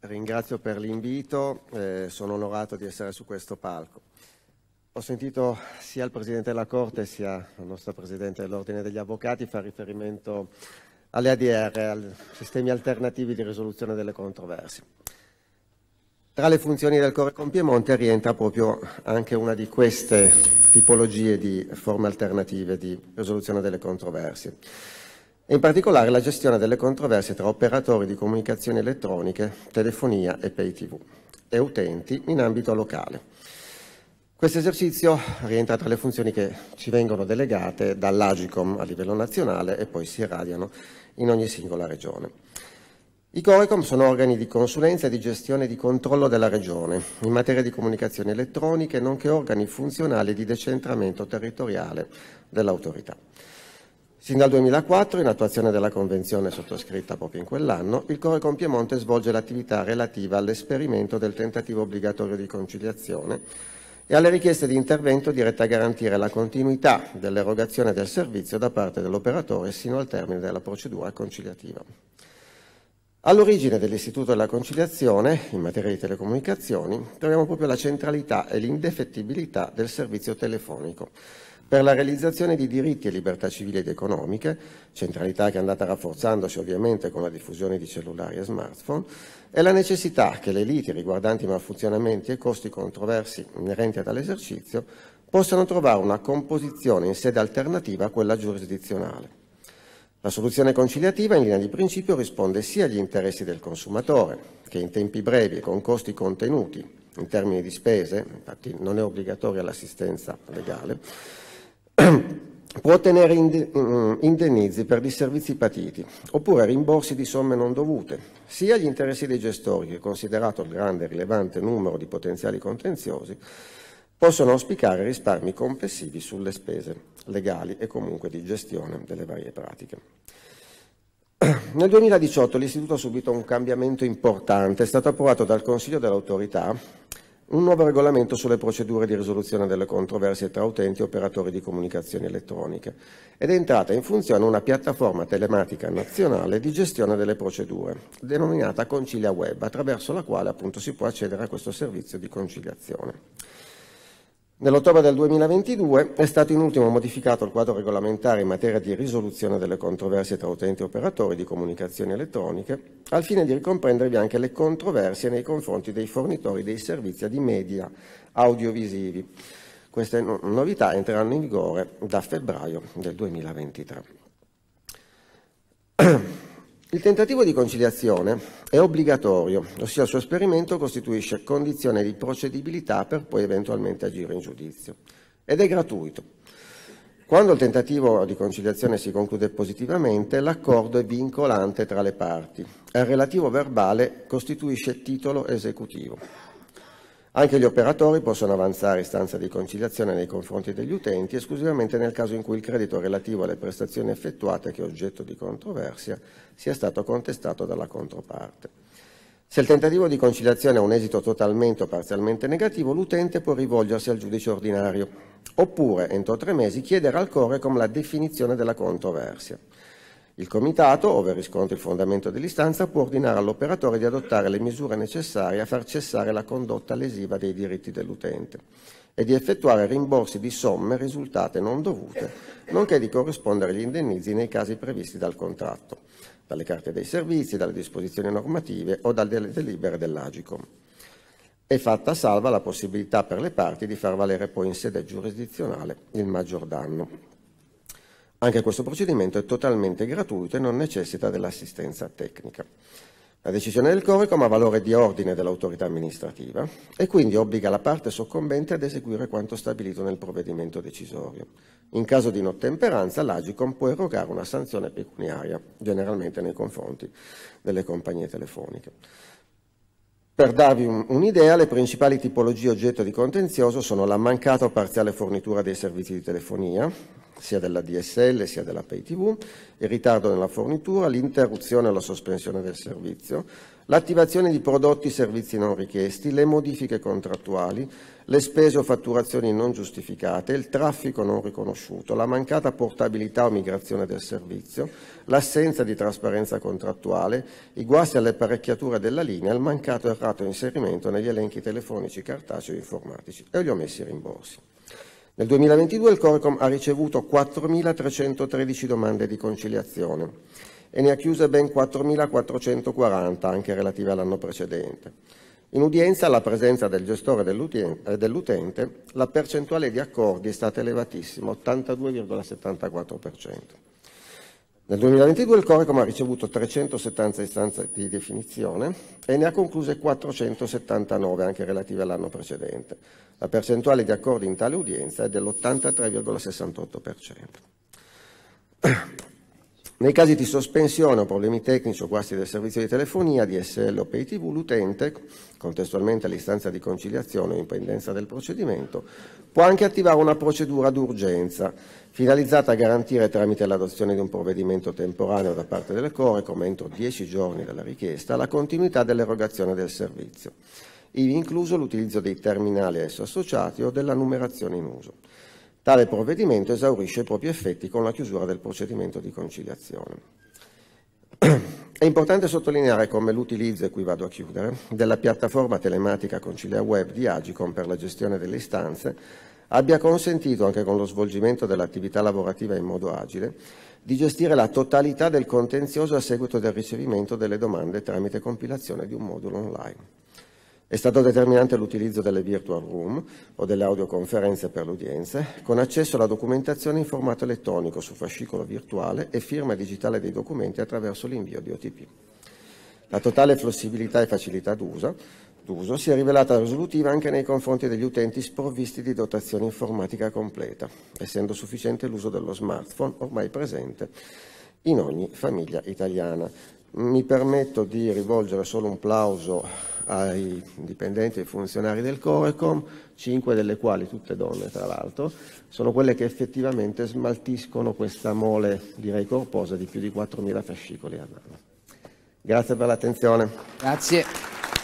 Ringrazio per l'invito, eh, sono onorato di essere su questo palco. Ho sentito sia il Presidente della Corte sia la nostra Presidente dell'Ordine degli Avvocati fare riferimento alle ADR, ai sistemi alternativi di risoluzione delle controversie. Tra le funzioni del Core con Piemonte rientra proprio anche una di queste tipologie di forme alternative di risoluzione delle controversie e in particolare la gestione delle controversie tra operatori di comunicazioni elettroniche, telefonia e pay tv e utenti in ambito locale. Questo esercizio rientra tra le funzioni che ci vengono delegate dall'Agicom a livello nazionale e poi si irradiano in ogni singola regione. I Corecom sono organi di consulenza e di gestione e di controllo della regione in materia di comunicazioni elettroniche, nonché organi funzionali di decentramento territoriale dell'autorità. Sin dal 2004, in attuazione della convenzione sottoscritta proprio in quell'anno, il Core Compiemonte svolge l'attività relativa all'esperimento del tentativo obbligatorio di conciliazione e alle richieste di intervento dirette a garantire la continuità dell'erogazione del servizio da parte dell'operatore sino al termine della procedura conciliativa. All'origine dell'Istituto della Conciliazione in materia di telecomunicazioni troviamo proprio la centralità e l'indefettibilità del servizio telefonico, per la realizzazione di diritti e libertà civili ed economiche, centralità che è andata rafforzandosi ovviamente con la diffusione di cellulari e smartphone, e la necessità che le liti riguardanti malfunzionamenti e costi controversi inerenti all'esercizio possano trovare una composizione in sede alternativa a quella giurisdizionale. La soluzione conciliativa in linea di principio risponde sia agli interessi del consumatore, che in tempi brevi e con costi contenuti in termini di spese, infatti non è obbligatoria l'assistenza legale, può ottenere indennizi mm, per disservizi patiti oppure rimborsi di somme non dovute, sia agli interessi dei gestori che, considerato il grande e rilevante numero di potenziali contenziosi, possono auspicare risparmi complessivi sulle spese legali e comunque di gestione delle varie pratiche. Nel 2018 l'Istituto ha subito un cambiamento importante, è stato approvato dal Consiglio dell'autorità un nuovo regolamento sulle procedure di risoluzione delle controversie tra utenti e operatori di comunicazioni elettroniche ed è entrata in funzione una piattaforma telematica nazionale di gestione delle procedure, denominata Concilia Web, attraverso la quale appunto si può accedere a questo servizio di conciliazione. Nell'ottobre del 2022 è stato in ultimo modificato il quadro regolamentare in materia di risoluzione delle controversie tra utenti e operatori di comunicazioni elettroniche, al fine di ricomprendervi anche le controversie nei confronti dei fornitori dei servizi di media audiovisivi. Queste novità entreranno in vigore da febbraio del 2023. Il tentativo di conciliazione è obbligatorio, ossia il suo esperimento costituisce condizione di procedibilità per poi eventualmente agire in giudizio ed è gratuito. Quando il tentativo di conciliazione si conclude positivamente, l'accordo è vincolante tra le parti e il relativo verbale costituisce titolo esecutivo. Anche gli operatori possono avanzare istanza di conciliazione nei confronti degli utenti esclusivamente nel caso in cui il credito relativo alle prestazioni effettuate che è oggetto di controversia sia stato contestato dalla controparte. Se il tentativo di conciliazione ha un esito totalmente o parzialmente negativo, l'utente può rivolgersi al giudice ordinario, oppure entro tre mesi chiedere al Corecom la definizione della controversia. Il Comitato, ove riscontri il fondamento dell'istanza, può ordinare all'operatore di adottare le misure necessarie a far cessare la condotta lesiva dei diritti dell'utente e di effettuare rimborsi di somme risultate non dovute, nonché di corrispondere agli indennizi nei casi previsti dal contratto, dalle carte dei servizi, dalle disposizioni normative o dalle delibere dell'Agicom. È fatta salva la possibilità per le parti di far valere poi in sede giurisdizionale il maggior danno. Anche questo procedimento è totalmente gratuito e non necessita dell'assistenza tecnica. La decisione del Coricom ha valore di ordine dell'autorità amministrativa e quindi obbliga la parte soccombente ad eseguire quanto stabilito nel provvedimento decisorio. In caso di inottemperanza l'Agicom può erogare una sanzione pecuniaria, generalmente nei confronti delle compagnie telefoniche. Per darvi un'idea, le principali tipologie oggetto di contenzioso sono la mancata o parziale fornitura dei servizi di telefonia, sia della DSL sia della Pay TV, il ritardo nella fornitura, l'interruzione o la sospensione del servizio, l'attivazione di prodotti e servizi non richiesti, le modifiche contrattuali, le spese o fatturazioni non giustificate, il traffico non riconosciuto, la mancata portabilità o migrazione del servizio, l'assenza di trasparenza contrattuale, i guasti alle apparecchiature della linea, il mancato errato inserimento negli elenchi telefonici, cartacei o informatici. E gli omessi rimborsi. Nel 2022 il Corcom ha ricevuto 4.313 domande di conciliazione e ne ha chiuse ben 4.440, anche relative all'anno precedente. In udienza, alla presenza del gestore e eh, dell'utente, la percentuale di accordi è stata elevatissima, 82,74%. Nel 2022 il Coricom ha ricevuto 370 istanze di definizione e ne ha concluse 479 anche relative all'anno precedente. La percentuale di accordi in tale udienza è dell'83,68%. Nei casi di sospensione o problemi tecnici o guasti del servizio di telefonia, DSL o TV, l'utente, contestualmente all'istanza di conciliazione o in pendenza del procedimento, può anche attivare una procedura d'urgenza finalizzata a garantire tramite l'adozione di un provvedimento temporaneo da parte delle core, come entro 10 giorni dalla richiesta la continuità dell'erogazione del servizio, ivi incluso l'utilizzo dei terminali esso associati o della numerazione in uso. Tale provvedimento esaurisce i propri effetti con la chiusura del procedimento di conciliazione. È importante sottolineare come l'utilizzo, e qui vado a chiudere, della piattaforma telematica Concilia Web di Agicom per la gestione delle istanze abbia consentito, anche con lo svolgimento dell'attività lavorativa in modo agile, di gestire la totalità del contenzioso a seguito del ricevimento delle domande tramite compilazione di un modulo online. È stato determinante l'utilizzo delle virtual room o delle audioconferenze per l'udienza, con accesso alla documentazione in formato elettronico su fascicolo virtuale e firma digitale dei documenti attraverso l'invio di OTP. La totale flessibilità e facilità d'uso, d'uso si è rivelata risolutiva anche nei confronti degli utenti sprovvisti di dotazione informatica completa, essendo sufficiente l'uso dello smartphone ormai presente in ogni famiglia italiana, mi permetto di rivolgere solo un plauso ai dipendenti e ai funzionari del Corecom, cinque delle quali, tutte donne tra l'altro, sono quelle che effettivamente smaltiscono questa mole, direi corposa, di più di 4.000 fascicoli all'anno. Grazie per l'attenzione. Grazie.